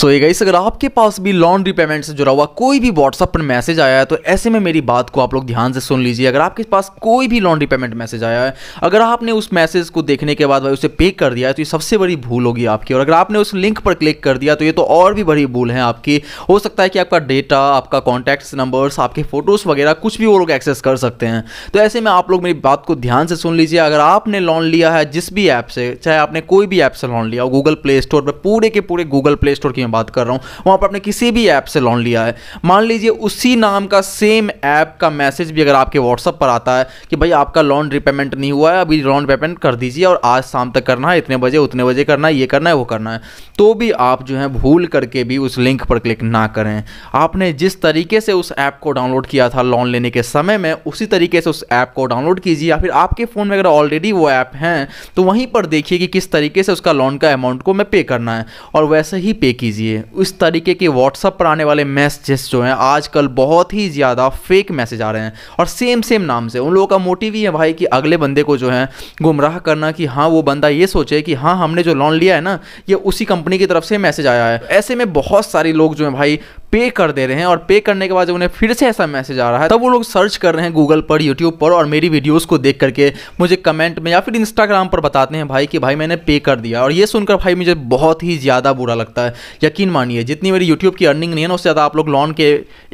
सो ये गाइस अगर आपके पास भी लोन रिपेमेंट से जुड़ा हुआ कोई भी व्हाट्सअप पर मैसेज आया है तो ऐसे में मेरी बात को आप लोग ध्यान से सुन लीजिए अगर आपके पास कोई भी लोन रिपेमेंट मैसेज आया है अगर आपने उस मैसेज को देखने के बाद भाई उसे पे कर दिया है तो ये सबसे बड़ी भूल होगी आपकी और अगर आपने उस लिंक पर क्लिक कर दिया तो ये तो और भी बड़ी भूल है आपकी हो सकता है कि आपका डेटा आपका कॉन्टैक्ट्स नंबर्स आपके फोटोज़ वगैरह कुछ भी वो लोग एक्सेस कर सकते हैं तो ऐसे में आप लोग मेरी बात को ध्यान से सुन लीजिए अगर आपने लोन लिया है जिस भी ऐप से चाहे आपने कोई भी ऐप से लोन लिया हो गूगल प्ले स्टोर पर पूरे के पूरे गूगल प्ले स्टोर की की मैं बात कर रहा हूँ वहाँ पर आपने किसी भी ऐप से लोन लिया है मान लीजिए उसी नाम का सेम ऐप का मैसेज भी अगर आपके व्हाट्सअप पर आता है कि भाई आपका लोन रिपेमेंट नहीं हुआ है अभी लोन पेमेंट कर दीजिए और आज शाम तक करना है इतने बजे उतने बजे करना है ये करना है वो करना है तो भी आप जो है भूल करके भी उस लिंक पर क्लिक ना करें आपने जिस तरीके से उस ऐप को डाउनलोड किया था लोन लेने के समय में उसी तरीके से उस ऐप को डाउनलोड कीजिए या फिर आपके फ़ोन में अगर ऑलरेडी वो ऐप हैं तो वहीं पर देखिए कि किस तरीके से उसका लोन का अमाउंट को मैं पे करना है और वैसे ही पे कीजिए कीजिए उस तरीके के व्हाट्सअप पर आने वाले मैसेजेस जो हैं आजकल बहुत ही ज़्यादा फेक मैसेज आ रहे हैं और सेम सेम नाम से उन लोगों का मोटिव ही है भाई कि अगले बंदे को जो है गुमराह करना कि हाँ वो बंदा ये सोचे कि हाँ हमने जो लोन लिया है ना ये उसी कंपनी की तरफ से मैसेज आया है ऐसे में बहुत सारे लोग जो हैं भाई पे कर दे रहे हैं और पे करने के बाद जब उन्हें फिर से ऐसा मैसेज आ रहा है तब वो लोग सर्च कर रहे हैं गूगल पर यूट्यूब पर और मेरी वीडियोज़ को देख करके मुझे कमेंट में या फिर इंस्टाग्राम पर बताते हैं भाई कि भाई मैंने पे कर दिया और ये सुनकर भाई मुझे बहुत ही ज़्यादा बुरा लगता है यकीन मानिए जितनी मेरी यूट्यूब की अर्निंग नहीं है ना उससे ज़्यादा आप लोग लोन के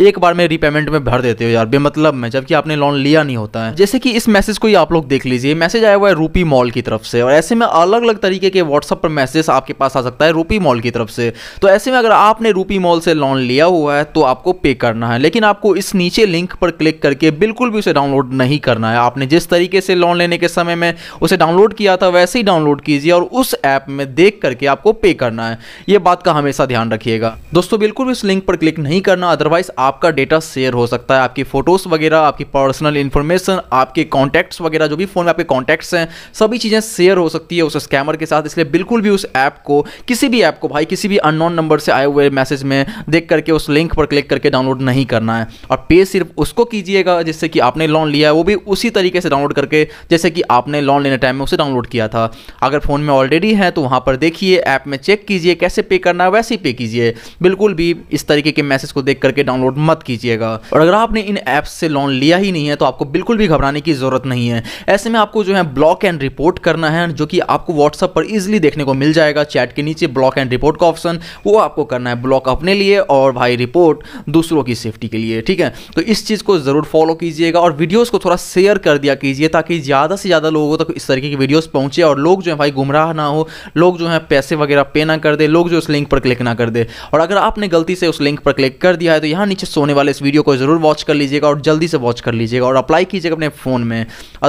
एक बार में रीपेमेंट में भर देते हो यार बेमतलब में जबकि आपने लोन लिया नहीं होता है जैसे कि इस मैसेज को ही आप लोग देख लीजिए मैसेज आया हुआ है रूपी मॉल की तरफ से और ऐसे में अलग अलग तरीके के व्हाट्सअप पर मैसेज आपके पास आ सकता है रूपी मॉल की तरफ से तो ऐसे में अगर आपने रूपी मॉल से लोन लिया दिया हुआ है तो आपको पे करना है लेकिन आपको इस नीचे लिंक पर क्लिक करके बिल्कुल भी उसे डाउनलोड नहीं करना है आपने जिस तरीके से लोन लेने के समय में उसे डाउनलोड किया था वैसे ही डाउनलोड कीजिए और उस ऐप में देख करके आपको पे करना है ये बात का हमेशा ध्यान रखिएगा दोस्तों बिल्कुल भी उस लिंक पर क्लिक नहीं करना अदरवाइज आपका डेटा शेयर हो सकता है आपकी फोटोज वगैरह आपकी पर्सनल इन्फॉर्मेशन आपके कॉन्टैक्ट्स वगैरह जो भी फोन में आपके कॉन्टैक्ट्स हैं सभी चीज़ें शेयर हो सकती है उस स्कैमर के साथ इसलिए बिल्कुल भी उस ऐप को किसी भी ऐप को भाई किसी भी अननोन नंबर से आए हुए मैसेज में देख करके उस लिंक पर क्लिक करके डाउनलोड नहीं करना है और पे सिर्फ उसको कीजिएगा जिससे कि आपने लोन लिया है वो भी उसी तरीके से डाउनलोड करके जैसे कि आपने लोन लेने टाइम में उसे डाउनलोड किया था अगर फ़ोन में ऑलरेडी है तो वहाँ पर देखिए ऐप में चेक कीजिए कैसे पे करना है वैसे ही पे कीजिए बिल्कुल भी इस तरीके के मैसेज को देख करके डाउनलोड मत कीजिएगा और अगर आपने इन ऐप्स से लोन लिया ही नहीं है तो आपको बिल्कुल भी घबराने की ज़रूरत नहीं है ऐसे में आपको जो है ब्लॉक एंड रिपोर्ट करना है जो कि आपको व्हाट्सअप पर ईजिली देखने को मिल जाएगा चैट के नीचे ब्लॉक एंड रिपोर्ट का ऑप्शन वो आपको करना है ब्लॉक अपने लिए और भाई आई रिपोर्ट दूसरों की सेफ्टी के लिए ठीक है तो इस चीज़ को ज़रूर फॉलो कीजिएगा और वीडियोज़ को थोड़ा शेयर कर दिया कीजिए ताकि ज़्यादा से ज़्यादा लोगों तक इस तरीके की वीडियोज़ पहुँचे और लोग जो है भाई गुमराह ना हो लोग जो है पैसे वगैरह पे ना कर दे लोग जो उस लिंक पर क्लिक ना कर दे और अगर आपने गलती से उस लिंक पर क्लिक कर दिया है तो यहाँ नीचे सोने वाले इस वीडियो को ज़रूर वॉच कर लीजिएगा और जल्दी से वॉच कर लीजिएगा और अप्लाई कीजिएगा अपने फ़ोन में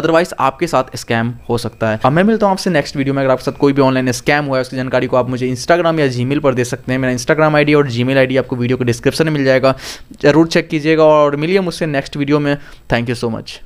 अदरवाइज आपके साथ स्कैम हो सकता है अब मैं मिलता हूँ आपसे नेक्स्ट वीडियो में अगर आपके साथ कोई भी ऑनलाइन स्कैम हुआ है उसकी जानकारी को आप मुझे इंस्टाग्राम या जीमेल पर दे सकते हैं मेरा इंस्टाग्राम आईडी और जीमेल आईडी आपको वीडियो को डिस्क्रिप्शन में मिल जाएगा ज़रूर चेक कीजिएगा और मिलिए मुझसे नेक्स्ट वीडियो में थैंक यू सो मच